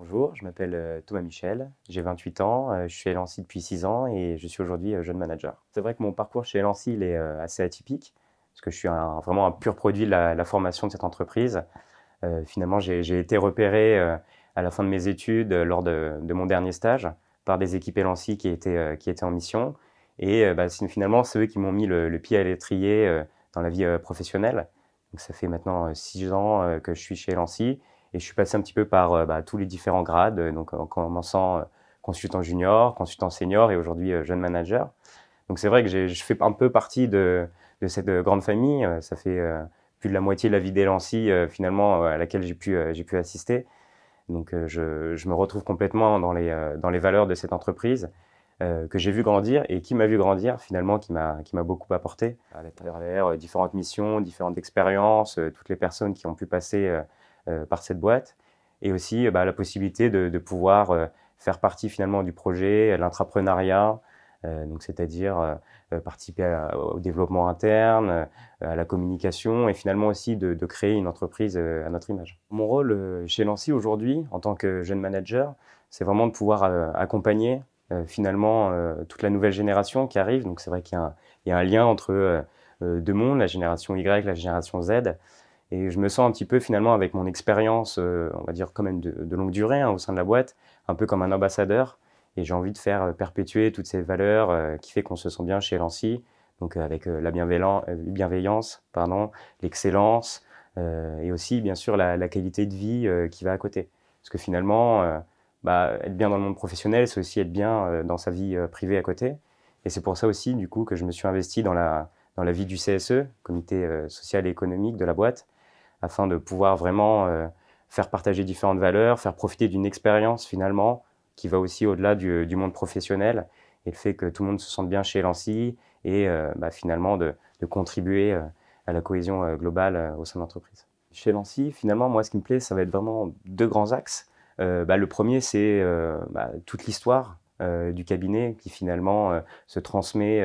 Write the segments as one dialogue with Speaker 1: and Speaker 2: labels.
Speaker 1: Bonjour, je m'appelle euh, Thomas Michel, j'ai 28 ans, euh, je suis chez Lancy depuis 6 ans et je suis aujourd'hui euh, jeune manager. C'est vrai que mon parcours chez Lancy est assez atypique, parce que je suis vraiment un pur produit de la, formation de cette entreprise. finalement, j'ai été repéré à la fin de mes études, lors de, mon dernier stage, par des équipes Lancy qui étaient, en mission. Et bah, finalement, c'est eux qui m'ont mis le, pied à l'étrier dans la vie professionnelle. Donc, ça fait maintenant 6 ans que je suis chez Lancy et je suis passé un petit peu par euh, bah, tous les différents grades, euh, donc en commençant euh, consultant junior, consultant senior et aujourd'hui jeune manager. Donc c'est vrai que je fais un peu partie de, cette grande famille. Ça fait plus de la moitié de la vie d'Elancy finalement à laquelle j'ai pu, j'ai pu assister. Donc je, me retrouve complètement dans les, dans les valeurs de cette entreprise que j'ai vu grandir et qui m'a vu grandir finalement, qui m'a beaucoup apporté à travers différentes missions, différentes expériences, toutes les personnes qui ont pu passer euh, par cette boîte. Et aussi euh, bah, la possibilité de, pouvoir euh, faire partie finalement du projet, l'intrapreneuriat, donc c'est-à-dire participer au développement interne, à la communication et finalement aussi de, créer une entreprise à notre image. Mon rôle chez Lancy aujourd'hui, en tant que jeune manager, c'est vraiment de pouvoir accompagner finalement toute la nouvelle génération qui arrive. Donc c'est vrai qu'il y, y, a un lien entre deux mondes, la génération Y, la génération Z. Et je me sens un petit peu finalement avec mon expérience, euh, on va dire quand même de, longue durée hein, au sein de la boîte, un peu comme un ambassadeur. Et j'ai envie de faire euh, perpétuer toutes ces valeurs euh, qui fait qu'on se sent bien chez Lancy, donc avec la bienveillance, pardon, l'excellence et aussi bien sûr la, qualité de vie qui va à côté. Parce que finalement, bah, être bien dans le monde professionnel, c'est aussi être bien dans sa vie privée à côté. Et c'est pour ça aussi du coup que je me suis investi dans la, dans la vie du CSE, comité social et économique de la boîte, afin de pouvoir vraiment euh, faire partager différentes valeurs, faire profiter d'une expérience finalement qui va aussi au-delà du, monde professionnel et le fait que tout le monde se sente bien chez Lancy et euh, bah, finalement de, contribuer euh, à la cohésion globale au sein de l'entreprise. Chez Lancy, finalement, moi, ce qui me plaît, ça va être vraiment deux grands axes. Bah, le premier, c'est bah, toute l'histoire du cabinet qui finalement se transmet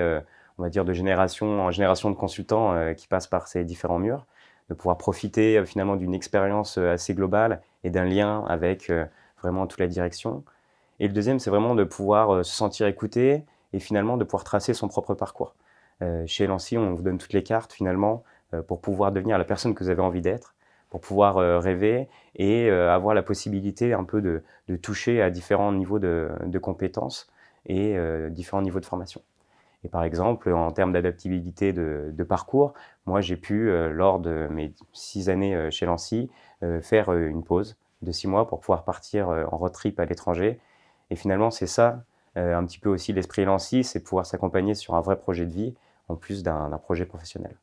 Speaker 1: on va dire, de génération en génération de consultants qui passent par ces différents murs de pouvoir profiter euh, finalement d'une expérience euh, assez globale et d'un lien avec euh, vraiment toute la direction. Et le deuxième, c'est vraiment de pouvoir se sentir écouté et finalement de pouvoir tracer son propre parcours. chez Lancy, on vous donne toutes les cartes finalement pour pouvoir devenir la personne que vous avez envie d'être, pour pouvoir rêver et avoir la possibilité un peu de, toucher à différents niveaux de, de compétences et différents niveaux de formation. Et par exemple, en termes d'adaptabilité de, parcours, moi j'ai pu, euh, lors de mes six années euh, chez Lancy, euh, faire une pause de six mois pour pouvoir partir en road trip à l'étranger. Et finalement, c'est ça un petit peu aussi l'esprit Lancy, c'est pouvoir s'accompagner sur un vrai projet de vie en plus d'un projet professionnel.